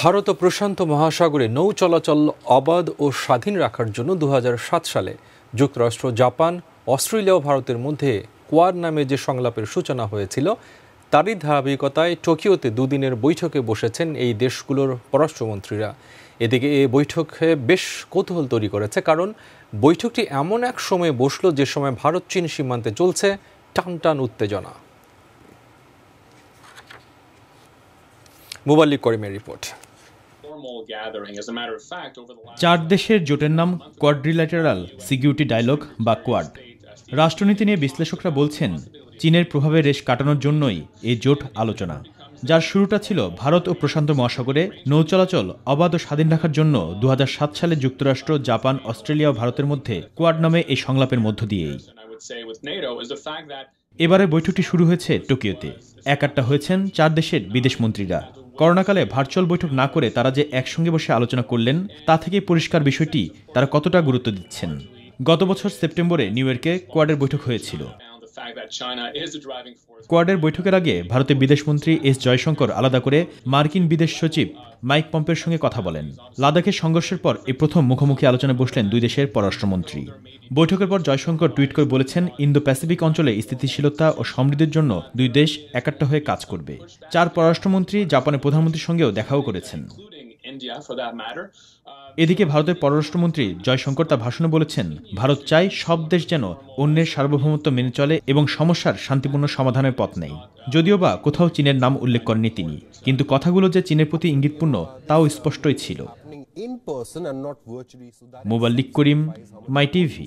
ভারত ও প্রশান্ত মহাসাগরে নৌ চলাচল অবাধ ও স্বাধীন রাখার জন্য দু সালে যুক্তরাষ্ট্র জাপান অস্ট্রেলিয়া ও ভারতের মধ্যে কোয়ার নামে যে সংলাপের সূচনা হয়েছিল তারই ধারাবাহিকতায় টোকিওতে দুদিনের বৈঠকে বসেছেন এই দেশগুলোর পররাষ্ট্রমন্ত্রীরা এদিকে এ বৈঠকে বেশ কৌতূহল তৈরি করেছে কারণ বৈঠকটি এমন এক সময়ে বসল যে সময় ভারত চীন সীমান্তে চলছে টান টান উত্তেজনা মুবাল্লিক করিমের রিপোর্ট চার দেশের জোটের নাম কোয়াড্রিল্যাটারাল সিকিউরিটি ডায়লগ বা কোয়াড রাষ্ট্রনীতি নিয়ে বিশ্লেষকরা বলছেন চীনের প্রভাবে রেশ কাটানোর জন্যই এই জোট আলোচনা যার শুরুটা ছিল ভারত ও প্রশান্ত মহাসাগরে নৌ চলাচল অবাধ ও স্বাধীন রাখার জন্য দু সালে যুক্তরাষ্ট্র জাপান অস্ট্রেলিয়া ও ভারতের মধ্যে কোয়াড নামে এই সংলাপের মধ্য দিয়েই এবারে বৈঠকটি শুরু হয়েছে টোকিওতে একাট্টা হয়েছেন চার দেশের বিদেশমন্ত্রীরা করোনাকালে ভার্চুয়াল বৈঠক না করে তারা যে একসঙ্গে বসে আলোচনা করলেন তা থেকে পরিষ্কার বিষয়টি তারা কতটা গুরুত্ব দিচ্ছেন গত বছর সেপ্টেম্বরে নিউ ইয়র্কে কোয়াডের বৈঠক হয়েছিল কোয়াডের বৈঠকের আগে ভারতের বিদেশমন্ত্রী এস জয়শঙ্কর আলাদা করে মার্কিন বিদেশ সচিব মাইক পম্পের সঙ্গে কথা বলেন লাদাখের সংঘর্ষের পর এই প্রথম মুখোমুখি আলোচনায় বসলেন দুই দেশের পররাষ্ট্রমন্ত্রী বৈঠকের পর জয়শঙ্কর টুইট করে বলেছেন ইন্দো প্যাসিফিক অঞ্চলে স্থিতিশীলতা ও সমৃদ্ধির জন্য দুই দেশ একাত্ম হয়ে কাজ করবে চার পররাষ্ট্রমন্ত্রী জাপানের প্রধানমন্ত্রীর সঙ্গেও দেখাও করেছেন এদিকে ভারতের পররাষ্ট্রমন্ত্রী জয়শঙ্কর তা ভাষণে বলেছেন ভারত চায় সব দেশ যেন অন্যের সার্বভৌমত্ব মেনে চলে এবং সমস্যার শান্তিপূর্ণ সমাধানের পথ নেই যদিও বা কোথাও চীনের নাম উল্লেখ করেননি তিনি কিন্তু কথাগুলো যে চীনের প্রতি ইঙ্গিতপূর্ণ তাও স্পষ্টই ছিল মোবাল্লিক করিম মাই টিভি